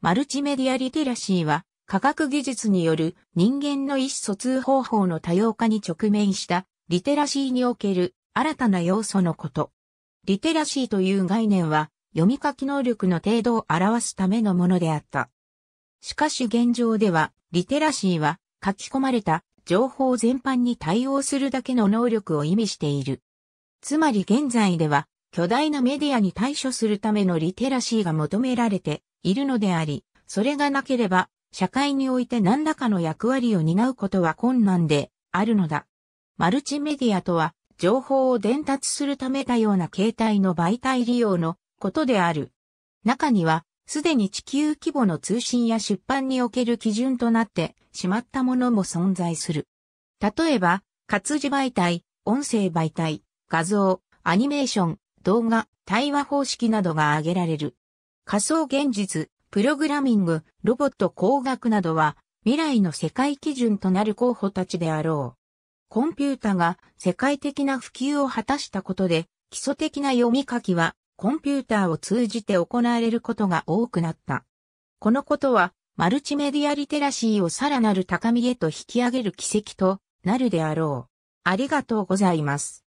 マルチメディアリテラシーは科学技術による人間の意思疎通方法の多様化に直面したリテラシーにおける新たな要素のこと。リテラシーという概念は読み書き能力の程度を表すためのものであった。しかし現状ではリテラシーは書き込まれた情報全般に対応するだけの能力を意味している。つまり現在では巨大なメディアに対処するためのリテラシーが求められているのであり、それがなければ、社会において何らかの役割を担うことは困難であるのだ。マルチメディアとは、情報を伝達するため多様な形態の媒体利用のことである。中には、すでに地球規模の通信や出版における基準となってしまったものも存在する。例えば、活字媒体、音声媒体、画像、アニメーション、動画、対話方式などが挙げられる。仮想現実、プログラミング、ロボット工学などは未来の世界基準となる候補たちであろう。コンピュータが世界的な普及を果たしたことで、基礎的な読み書きはコンピューターを通じて行われることが多くなった。このことは、マルチメディアリテラシーをさらなる高みへと引き上げる奇跡となるであろう。ありがとうございます。